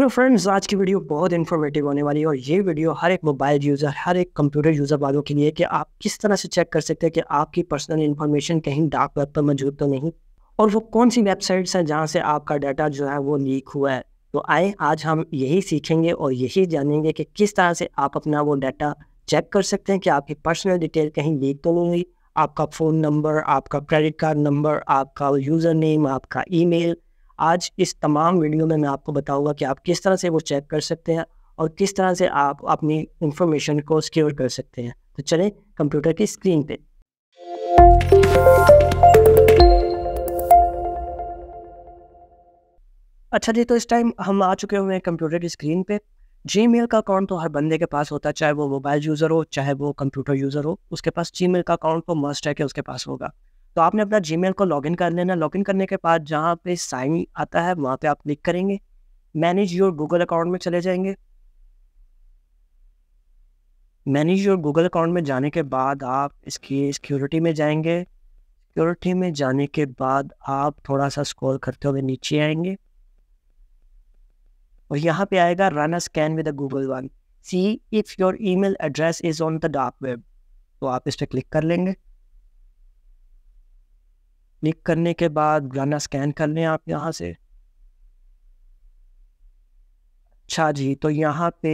hello friends आज की video बहुत इन्फॉर्मेटिव होने वाली है और ये वीडियो हर एक मोबाइल यूज़र हर एक कंप्यूटर यूज़र वालों के लिए कि आप किस तरह से चेक कर सकते हैं कि आपकी पर्सनल इन्फॉर्मेशन कहीं डार्क वेब पर मौजूद तो नहीं और वो कौन सी वेबसाइट्स हैं जहाँ से आपका डाटा जो है वो लीक हुआ है तो आए आज हम यही सीखेंगे और यही जानेंगे कि किस तरह से आप अपना वो डाटा चेक कर सकते हैं कि आपकी पर्सनल डिटेल कहीं लीक तो नहीं हुई आपका फ़ोन नंबर आपका क्रेडिट कार्ड नंबर आपका यूज़र नेम आपका ईमेल आज इस तमाम वीडियो में मैं आपको बताऊंगा कि आप किस तरह से वो चेक कर सकते हैं और किस तरह से आप अपनी इंफॉर्मेशन को सिक्योर कर सकते हैं तो चले कंप्यूटर की स्क्रीन पे अच्छा जी तो इस टाइम हम आ चुके हुए हैं कंप्यूटर की स्क्रीन पे जी का अकाउंट तो हर बंदे के पास होता है चाहे वो मोबाइल यूज़र हो चाहे वो कंप्यूटर यूज़र हो उसके पास जी का अकाउंट तो मस्ट है कि उसके पास होगा तो आपने अपना जी को लॉगिन कर लेना लॉगिन करने के बाद जहाँ पे साइन आता है वहाँ पे आप क्लिक करेंगे मैनेज योर गूगल अकाउंट में चले जाएंगे मैनेज योर गूगल अकाउंट में जाने के बाद आप इसकी सिक्योरिटी में जाएंगे सिक्योरिटी में जाने के बाद आप थोड़ा सा स्क्रॉल करते हुए नीचे आएंगे और यहाँ पे आएगा run a scan with Google one see if your email address is on the dark web तो आप इस पर क्लिक कर लेंगे क्लिक करने के बाद गाना स्कैन कर लें आप यहाँ से अच्छा जी तो यहाँ पे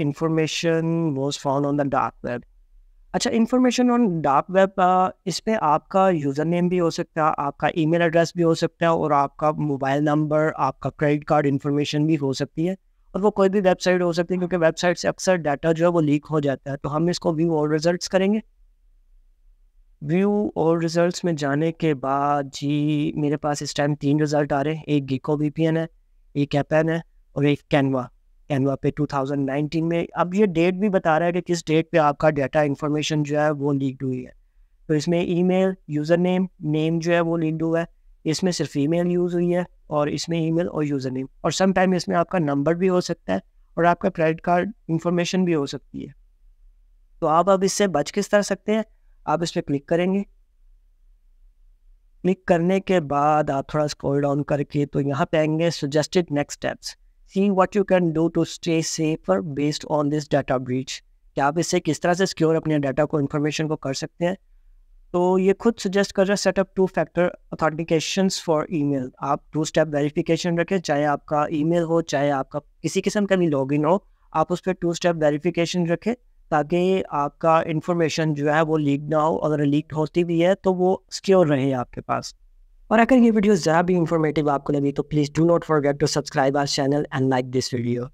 information was found on the dark web अच्छा इंफॉर्मेशन ऑन डार्क वेब इस पर आपका यूज़र नेम भी हो सकता है आपका ईमेल एड्रेस भी हो सकता है और आपका मोबाइल नंबर आपका क्रेडिट कार्ड इन्फॉर्मेशन भी हो सकती है और वो कोई भी वेबसाइट हो सकती है क्योंकि वेबसाइट से अक्सर डाटा जो है वो लीक हो जाता है तो हम इसको व्यू और रिजल्ट करेंगे व्यू और रिजल्ट्स में जाने के बाद जी मेरे पास इस टाइम तीन रिजल्ट आ रहे हैं एक गिको वी है एक एपेन है और एक कैनवा कैनवा पे 2019 में अब ये डेट भी बता रहा है कि किस डेट पे आपका डाटा इन्फॉर्मेशन जो है वो लीक हुई है तो इसमें ईमेल यूज़र नेम नेम जो है वो लीक हुआ है इसमें सिर्फ ईमेल यूज़ हुई है और इसमें ईमेल और यूज़र नेम और सम टाइम इसमें आपका नंबर भी हो सकता है और आपका क्रेडिट कार्ड इंफॉर्मेशन भी हो सकती है तो आप अब इससे बच किस तरह सकते हैं आप इस पर क्लिक करेंगे क्लिक करने के बाद आप थोड़ा स्क्रॉल डाउन करके तो यहाँ पे आएंगे suggested next steps see what you can do to stay safer based on this data breach क्या आप इसे किस तरह से सिक्योर अपने डाटा को इन्फॉर्मेशन को कर सकते हैं तो ये खुद सजेस्ट कर रहा है setup two factor authentication for email आप टू स्टेप वेरिफिकेशन रखें चाहे आपका ईमेल हो चाहे आपका किसी किस्म का भी लॉगिन हो आप उस पर टू स्टेप वेरिफिकेशन रखें ताकि आपका इंफॉर्मेशन जो है वो लीक ना हो अगर लीक होती भी है तो वो स्क्योर रहे आपके पास और अगर ये वीडियो ज्यादा भी इंफॉर्मेटिव आपको लगी तो please do not forget to subscribe our channel and like this video